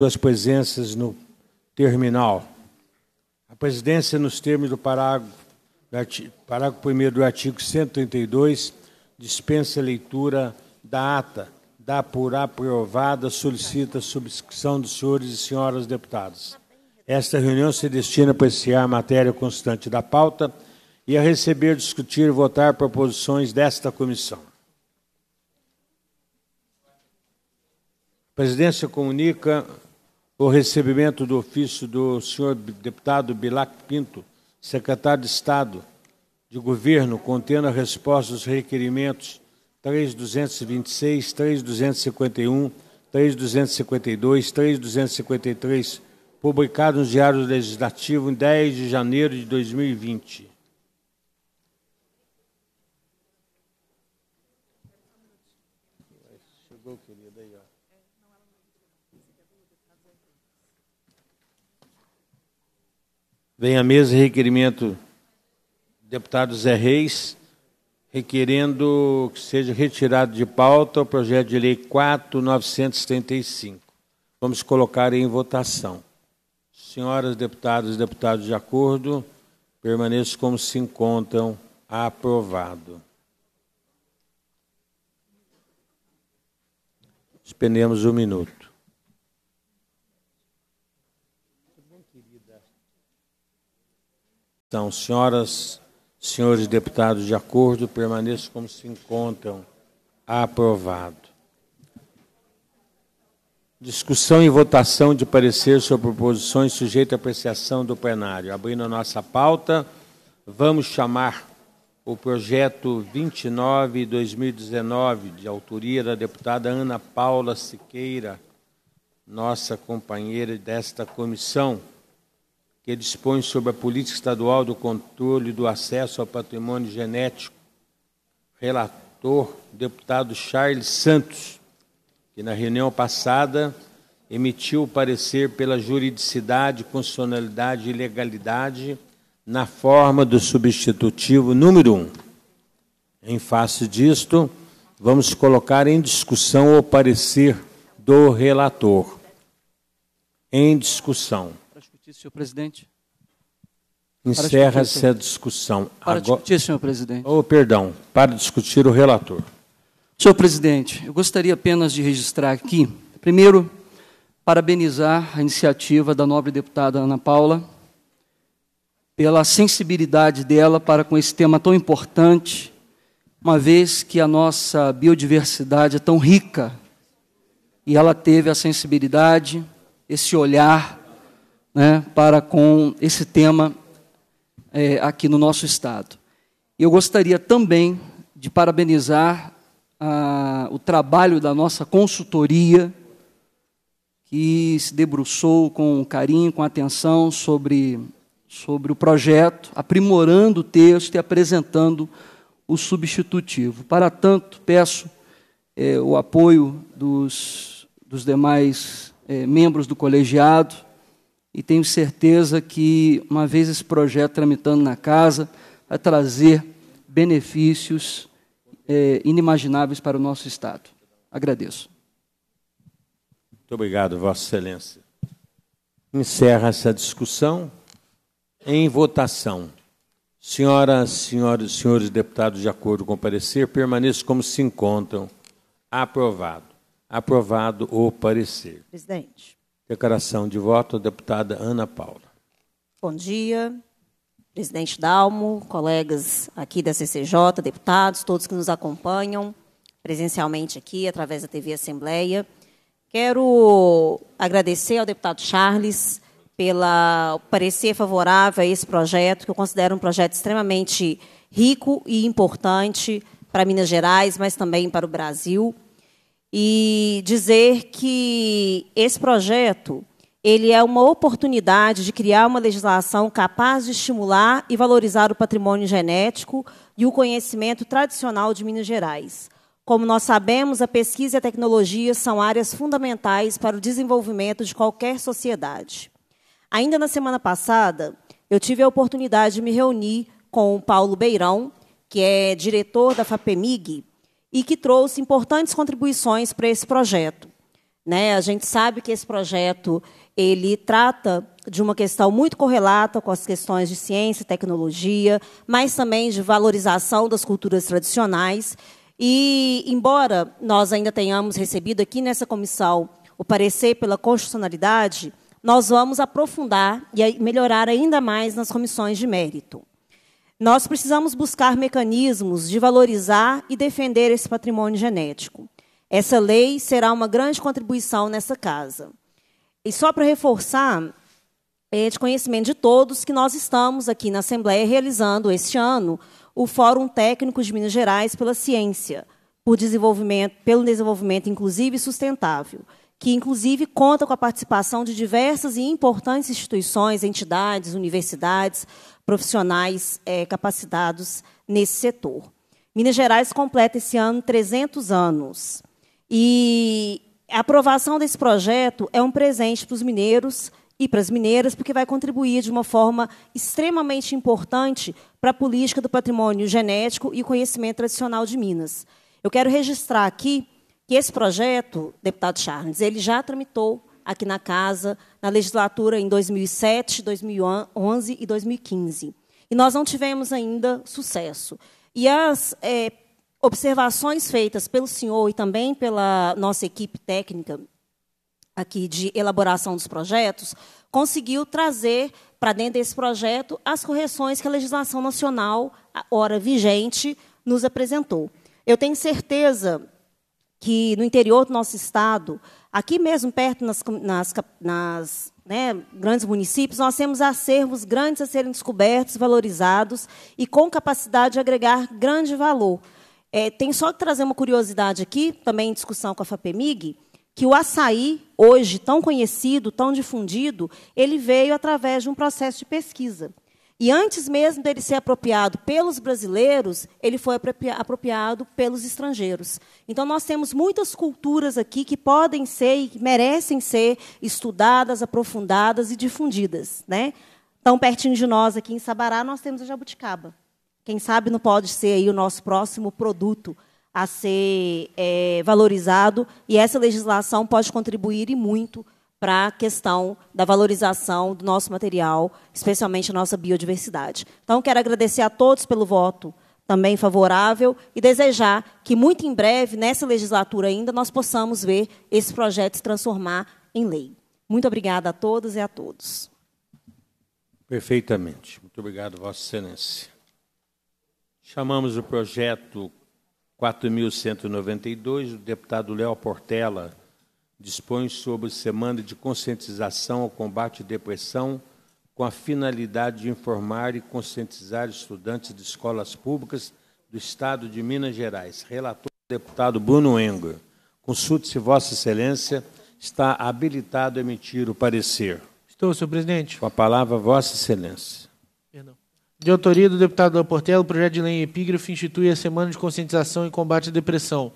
Suas presenças no terminal. A presidência, nos termos do parágrafo, parágrafo 1 do artigo 132, dispensa a leitura da ata, dá por aprovada, solicita a subscrição dos senhores e senhoras deputados. Esta reunião se destina a apreciar a matéria constante da pauta e a receber, discutir e votar proposições desta comissão. A presidência comunica o recebimento do ofício do senhor deputado Bilac Pinto, secretário de Estado de Governo, contendo a resposta aos requerimentos 3226, 3251, 3252, 3253, publicado no Diário Legislativo em 10 de janeiro de 2020. Chegou, aí, ó. Vem à mesa requerimento do deputado Zé Reis, requerendo que seja retirado de pauta o projeto de lei 4975. Vamos colocar em votação. Senhoras deputadas e deputados, de acordo, Permaneço como se encontram. Aprovado. Suspendemos um minuto. questão. Senhoras, senhores deputados, de acordo, permaneçam como se encontram. Aprovado. Discussão e votação de parecer sobre proposições sujeita à apreciação do plenário. Abrindo a nossa pauta, vamos chamar o projeto 29-2019, de autoria da deputada Ana Paula Siqueira, nossa companheira desta comissão que dispõe sobre a política estadual do controle do acesso ao patrimônio genético. Relator, deputado Charles Santos, que na reunião passada emitiu o parecer pela juridicidade, constitucionalidade e legalidade na forma do substitutivo número 1. Um. Em face disto, vamos colocar em discussão o parecer do relator. Em discussão discutir, senhor presidente. Encerra-se a discussão. Para Agora... discutir, senhor presidente. Oh, perdão, para discutir o relator. Senhor presidente, eu gostaria apenas de registrar aqui, primeiro, parabenizar a iniciativa da nobre deputada Ana Paula pela sensibilidade dela para com esse tema tão importante, uma vez que a nossa biodiversidade é tão rica e ela teve a sensibilidade, esse olhar né, para com esse tema é, aqui no nosso estado. Eu gostaria também de parabenizar a, o trabalho da nossa consultoria, que se debruçou com carinho, com atenção sobre, sobre o projeto, aprimorando o texto e apresentando o substitutivo. Para tanto, peço é, o apoio dos, dos demais é, membros do colegiado e tenho certeza que, uma vez esse projeto tramitando na casa, vai trazer benefícios é, inimagináveis para o nosso Estado. Agradeço. Muito obrigado, Vossa Excelência. Encerra essa discussão em votação. Senhoras, senhores, senhores deputados, de acordo com o parecer, permaneçam como se encontram. Aprovado. Aprovado o parecer. Presidente. Declaração de voto, deputada Ana Paula. Bom dia, presidente Dalmo, colegas aqui da CCJ, deputados, todos que nos acompanham presencialmente aqui, através da TV Assembleia. Quero agradecer ao deputado Charles pela parecer favorável a esse projeto, que eu considero um projeto extremamente rico e importante para Minas Gerais, mas também para o Brasil e dizer que esse projeto ele é uma oportunidade de criar uma legislação capaz de estimular e valorizar o patrimônio genético e o conhecimento tradicional de Minas Gerais. Como nós sabemos, a pesquisa e a tecnologia são áreas fundamentais para o desenvolvimento de qualquer sociedade. Ainda na semana passada, eu tive a oportunidade de me reunir com o Paulo Beirão, que é diretor da FAPEMIG, e que trouxe importantes contribuições para esse projeto. Né? A gente sabe que esse projeto ele trata de uma questão muito correlata com as questões de ciência e tecnologia, mas também de valorização das culturas tradicionais. E, embora nós ainda tenhamos recebido aqui nessa comissão o parecer pela constitucionalidade, nós vamos aprofundar e melhorar ainda mais nas comissões de mérito. Nós precisamos buscar mecanismos de valorizar e defender esse patrimônio genético. Essa lei será uma grande contribuição nessa casa. E só para reforçar, é de conhecimento de todos que nós estamos aqui na Assembleia realizando este ano o Fórum Técnico de Minas Gerais pela Ciência, por desenvolvimento, pelo desenvolvimento inclusivo e sustentável que inclusive conta com a participação de diversas e importantes instituições, entidades, universidades, profissionais é, capacitados nesse setor. Minas Gerais completa esse ano 300 anos. E a aprovação desse projeto é um presente para os mineiros e para as mineiras, porque vai contribuir de uma forma extremamente importante para a política do patrimônio genético e conhecimento tradicional de Minas. Eu quero registrar aqui que esse projeto, deputado Charles, ele já tramitou aqui na Casa, na legislatura em 2007, 2011 e 2015. E nós não tivemos ainda sucesso. E as é, observações feitas pelo senhor e também pela nossa equipe técnica aqui de elaboração dos projetos, conseguiu trazer para dentro desse projeto as correções que a legislação nacional, ora vigente, nos apresentou. Eu tenho certeza que no interior do nosso estado, aqui mesmo perto nas, nas, nas né, grandes municípios, nós temos acervos grandes a serem descobertos, valorizados e com capacidade de agregar grande valor. É, tem só que trazer uma curiosidade aqui, também em discussão com a FAPEMIG, que o açaí, hoje tão conhecido, tão difundido, ele veio através de um processo de pesquisa. E antes mesmo dele ser apropriado pelos brasileiros, ele foi apropriado pelos estrangeiros. Então, nós temos muitas culturas aqui que podem ser e que merecem ser estudadas, aprofundadas e difundidas. Né? Tão pertinho de nós, aqui em Sabará, nós temos a jabuticaba. Quem sabe não pode ser aí o nosso próximo produto a ser é, valorizado, e essa legislação pode contribuir e muito para a questão da valorização do nosso material, especialmente a nossa biodiversidade. Então, quero agradecer a todos pelo voto também favorável e desejar que, muito em breve, nessa legislatura ainda, nós possamos ver esse projeto se transformar em lei. Muito obrigada a todas e a todos. Perfeitamente. Muito obrigado, Vossa Excelência. Chamamos o projeto 4.192, do deputado Léo Portela, dispõe sobre semana de conscientização ao combate à depressão, com a finalidade de informar e conscientizar estudantes de escolas públicas do Estado de Minas Gerais. Relator deputado Bruno Engler. Consulte-se Vossa Excelência, está habilitado a emitir o parecer. Estou, senhor presidente. Com a palavra, Vossa Excelência. Perdão. De autoria do deputado Portela, o projeto de lei em epígrafe institui a Semana de Conscientização e Combate à Depressão.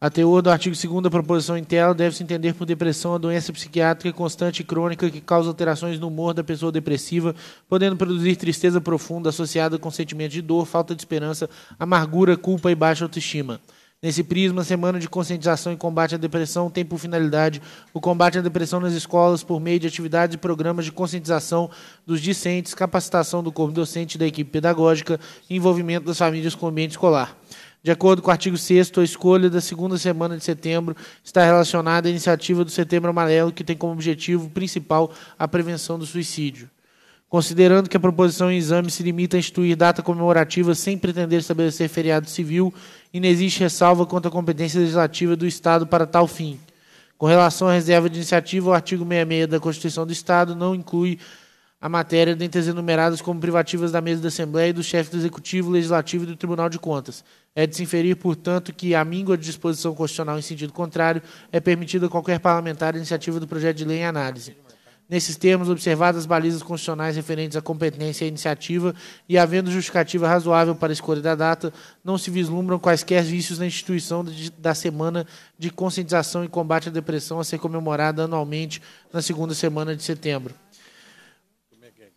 A teor do artigo 2 da proposição tela deve-se entender por depressão a doença psiquiátrica constante e crônica que causa alterações no humor da pessoa depressiva, podendo produzir tristeza profunda associada com sentimentos de dor, falta de esperança, amargura, culpa e baixa autoestima. Nesse prisma, a Semana de Conscientização e Combate à Depressão tem por finalidade o combate à depressão nas escolas por meio de atividades e programas de conscientização dos discentes, capacitação do corpo docente e da equipe pedagógica e envolvimento das famílias com o ambiente escolar. De acordo com o artigo 6, a escolha da segunda semana de setembro está relacionada à iniciativa do Setembro Amarelo, que tem como objetivo principal a prevenção do suicídio. Considerando que a proposição em exame se limita a instituir data comemorativa sem pretender estabelecer feriado civil, inexiste existe ressalva quanto à competência legislativa do Estado para tal fim. Com relação à reserva de iniciativa, o artigo 66 da Constituição do Estado não inclui a matéria dentre as enumeradas como privativas da mesa da Assembleia e do chefe do Executivo, Legislativo e do Tribunal de Contas. É de se inferir, portanto, que a míngua de disposição constitucional em sentido contrário é permitida a qualquer parlamentar a iniciativa do projeto de lei em análise. Nesses termos, observadas as balizas constitucionais referentes à competência e à iniciativa e havendo justificativa razoável para a escolha da data, não se vislumbram quaisquer vícios na instituição da Semana de Conscientização e Combate à Depressão a ser comemorada anualmente na segunda semana de setembro.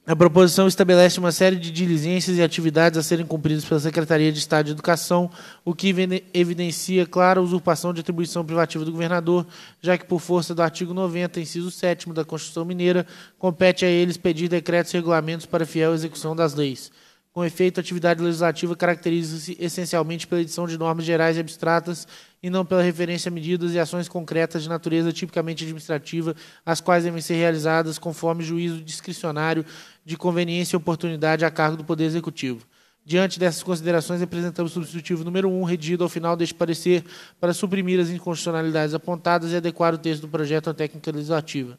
A proposição estabelece uma série de diligências e atividades a serem cumpridas pela Secretaria de Estado de Educação, o que evidencia clara usurpação de atribuição privativa do governador, já que, por força do artigo 90, inciso 7 da Constituição Mineira, compete a eles pedir decretos e regulamentos para fiel execução das leis. Com efeito, a atividade legislativa caracteriza-se essencialmente pela edição de normas gerais e abstratas e não pela referência a medidas e ações concretas de natureza tipicamente administrativa, as quais devem ser realizadas conforme juízo discricionário de conveniência e oportunidade a cargo do Poder Executivo. Diante dessas considerações, apresentamos o substitutivo número 1, um, redigido ao final deste parecer, para suprimir as inconstitucionalidades apontadas e adequar o texto do projeto à técnica legislativa.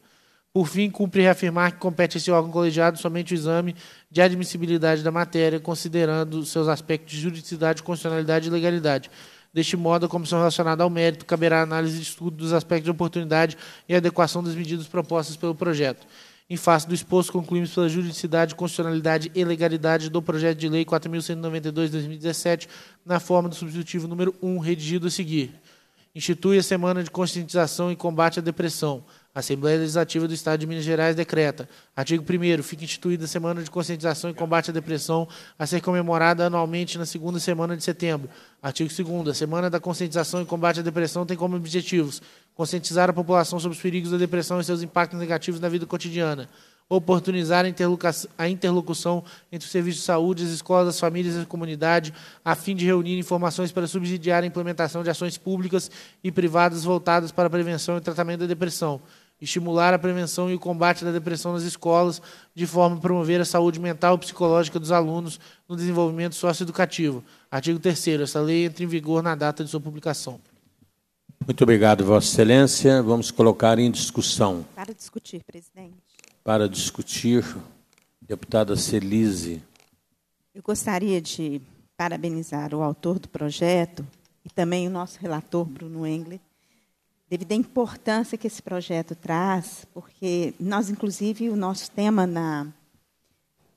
Por fim, cumpre reafirmar que compete a esse órgão colegiado somente o exame de admissibilidade da matéria, considerando seus aspectos de juridicidade, constitucionalidade e legalidade. Deste modo, a comissão relacionada ao mérito caberá análise de estudo dos aspectos de oportunidade e adequação das medidas propostas pelo projeto. Em face do exposto, concluímos pela juridicidade, constitucionalidade e legalidade do projeto de lei 4.192-2017, na forma do substitutivo número 1, redigido a seguir. Institui a Semana de Conscientização e Combate à Depressão. A Assembleia Legislativa do Estado de Minas Gerais decreta. Artigo 1 Fica instituída a Semana de Conscientização e Combate à Depressão, a ser comemorada anualmente na segunda semana de setembro. Artigo 2 A Semana da Conscientização e Combate à Depressão tem como objetivos conscientizar a população sobre os perigos da depressão e seus impactos negativos na vida cotidiana oportunizar a interlocução entre o serviço de saúde, as escolas, as famílias e a comunidade, a fim de reunir informações para subsidiar a implementação de ações públicas e privadas voltadas para a prevenção e tratamento da depressão estimular a prevenção e o combate da depressão nas escolas, de forma a promover a saúde mental e psicológica dos alunos no desenvolvimento socioeducativo. Artigo 3 Essa lei entra em vigor na data de sua publicação. Muito obrigado, Vossa Excelência. Vamos colocar em discussão. Para discutir, presidente. Para discutir, deputada Celise. Eu gostaria de parabenizar o autor do projeto e também o nosso relator, Bruno Engler, devido à importância que esse projeto traz, porque nós, inclusive, o nosso tema na,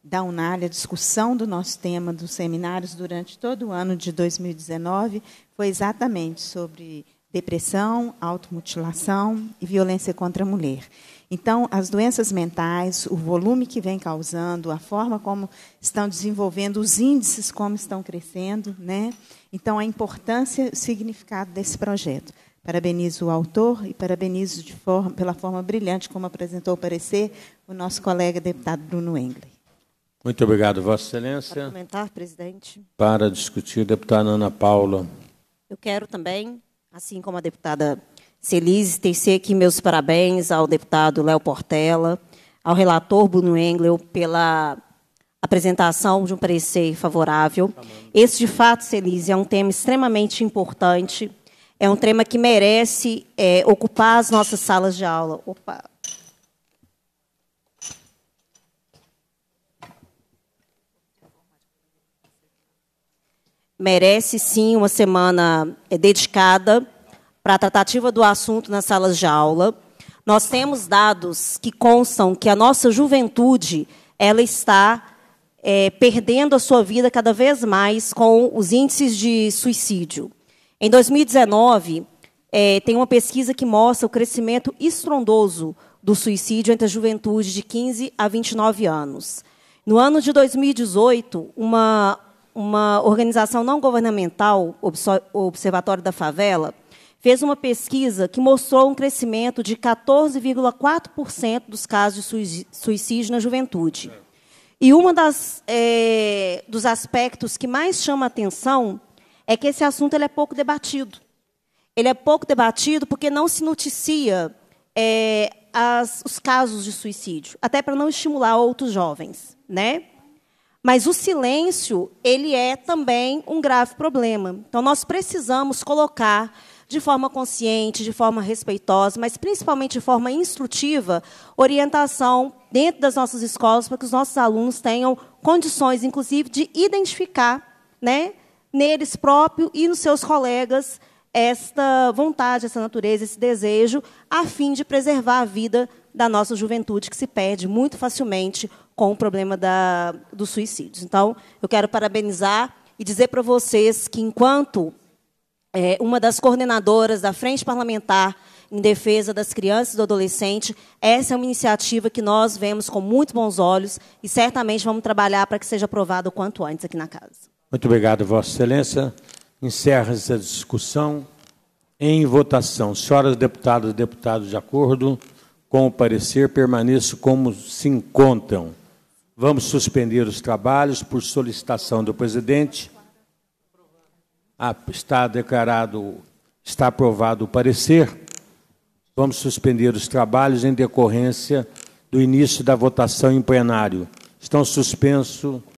da Unalha, a discussão do nosso tema dos seminários durante todo o ano de 2019 foi exatamente sobre depressão, automutilação e violência contra a mulher. Então, as doenças mentais, o volume que vem causando, a forma como estão desenvolvendo, os índices como estão crescendo, né? Então, a importância, o significado desse projeto. Parabenizo o autor e parabenizo forma, pela forma brilhante como apresentou o parecer o nosso colega deputado Bruno Engler. Muito obrigado, Vossa Excelência. Para comentar, presidente. Para discutir, deputada Ana Paula. Eu quero também, assim como a deputada Celise, tecer aqui meus parabéns ao deputado Léo Portela, ao relator Bruno Engler pela apresentação de um parecer favorável. Esse, de fato, Celise, é um tema extremamente importante é um tema que merece é, ocupar as nossas salas de aula. Opa. Merece, sim, uma semana é, dedicada para a tratativa do assunto nas salas de aula. Nós temos dados que constam que a nossa juventude ela está é, perdendo a sua vida cada vez mais com os índices de suicídio. Em 2019, é, eh, tem uma pesquisa que mostra o crescimento estrondoso do suicídio entre a juventude de 15 a 29 anos. No ano de 2018, uma, uma organização não governamental, o Observatório da Favela, fez uma pesquisa que mostrou um crescimento de 14,4% dos casos de suicídio na juventude. E um é, eh, dos aspectos que mais chama atenção é que esse assunto ele é pouco debatido. Ele é pouco debatido porque não se noticia é, as, os casos de suicídio, até para não estimular outros jovens, né? Mas o silêncio ele é também um grave problema. Então nós precisamos colocar de forma consciente, de forma respeitosa, mas principalmente de forma instrutiva, orientação dentro das nossas escolas para que os nossos alunos tenham condições, inclusive, de identificar, né, neles próprios e nos seus colegas esta vontade, essa natureza, esse desejo, a fim de preservar a vida da nossa juventude, que se perde muito facilmente com o problema da, dos suicídios. Então, eu quero parabenizar e dizer para vocês que, enquanto é, uma das coordenadoras da Frente Parlamentar em Defesa das Crianças e do Adolescente, essa é uma iniciativa que nós vemos com muito bons olhos e certamente vamos trabalhar para que seja aprovada o quanto antes aqui na casa. Muito obrigado, Vossa Excelência. Encerra essa discussão em votação. Senhoras deputadas e deputados, de acordo com o parecer, permaneço como se encontram. Vamos suspender os trabalhos por solicitação do presidente. Ah, está declarado, está aprovado o parecer. Vamos suspender os trabalhos em decorrência do início da votação em plenário. Estão suspensos